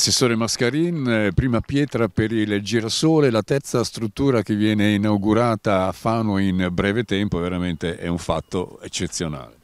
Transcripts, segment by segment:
Assessore Mascarin, eh, prima pietra per il girasole, la terza struttura che viene inaugurata a Fano in breve tempo, veramente è un fatto eccezionale.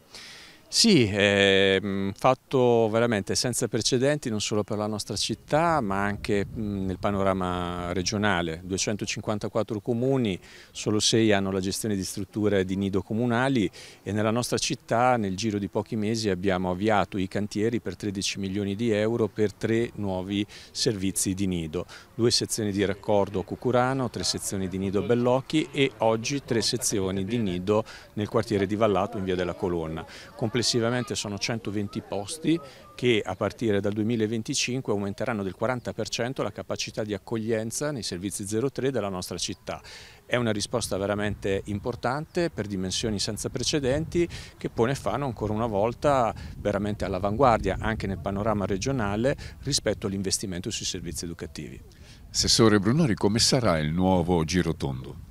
Sì, è ehm, un fatto veramente senza precedenti non solo per la nostra città ma anche nel panorama regionale. 254 comuni, solo 6 hanno la gestione di strutture di nido comunali e nella nostra città nel giro di pochi mesi abbiamo avviato i cantieri per 13 milioni di euro per tre nuovi servizi di nido. Due sezioni di raccordo a Cucurano, tre sezioni di nido a Bellocchi e oggi tre sezioni di nido nel quartiere di Vallato in via della Colonna. Compless complessivamente sono 120 posti che a partire dal 2025 aumenteranno del 40% la capacità di accoglienza nei servizi 03 della nostra città. È una risposta veramente importante per dimensioni senza precedenti che pone Fano ancora una volta veramente all'avanguardia anche nel panorama regionale rispetto all'investimento sui servizi educativi. Assessore Brunori, come sarà il nuovo Girotondo?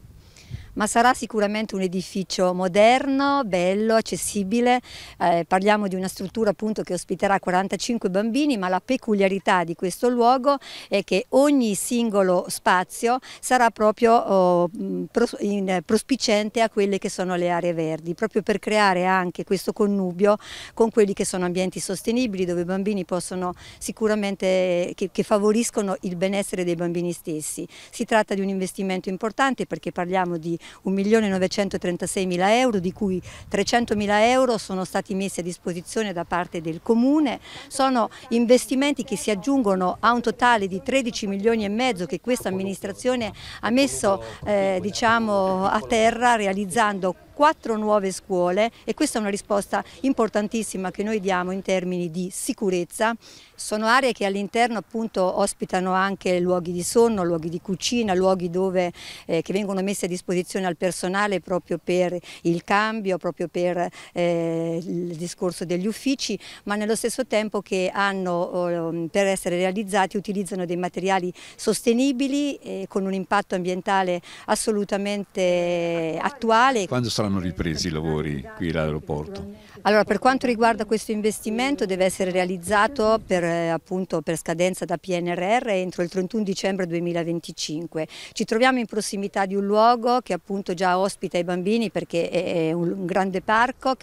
ma sarà sicuramente un edificio moderno, bello, accessibile. Eh, parliamo di una struttura appunto che ospiterà 45 bambini, ma la peculiarità di questo luogo è che ogni singolo spazio sarà proprio oh, mm, in, prospicente a quelle che sono le aree verdi, proprio per creare anche questo connubio con quelli che sono ambienti sostenibili dove i bambini possono sicuramente, che, che favoriscono il benessere dei bambini stessi. Si tratta di un investimento importante perché parliamo di 1.936.000 euro, di cui 300.000 euro sono stati messi a disposizione da parte del Comune. Sono investimenti che si aggiungono a un totale di 13 milioni e mezzo che questa amministrazione ha messo eh, diciamo, a terra realizzando quattro nuove scuole e questa è una risposta importantissima che noi diamo in termini di sicurezza. Sono aree che all'interno appunto ospitano anche luoghi di sonno, luoghi di cucina, luoghi dove, eh, che vengono messi a disposizione al personale proprio per il cambio, proprio per eh, il discorso degli uffici, ma nello stesso tempo che hanno, ehm, per essere realizzati utilizzano dei materiali sostenibili eh, con un impatto ambientale assolutamente attuale. Quando sarà saranno ripresi i lavori qui all'aeroporto? Allora, per quanto riguarda questo investimento deve essere realizzato per, eh, appunto, per scadenza da PNRR entro il 31 dicembre 2025. Ci troviamo in prossimità di un luogo che appunto già ospita i bambini perché è un grande parco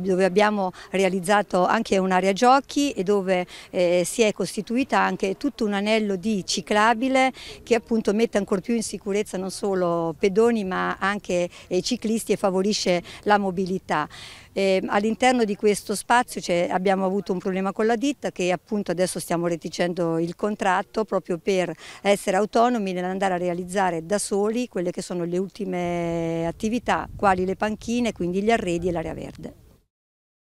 dove abbiamo realizzato anche un'area giochi e dove eh, si è costituita anche tutto un anello di ciclabile che appunto mette ancora più in sicurezza non solo pedoni ma anche eh, ciclisti e favorisce la mobilità. Ehm, all'interno di questo spazio abbiamo avuto un problema con la ditta che appunto adesso stiamo reticendo il contratto proprio per essere autonomi nell'andare a realizzare da soli quelle che sono le ultime attività, quali le panchine, quindi gli arredi e l'area verde.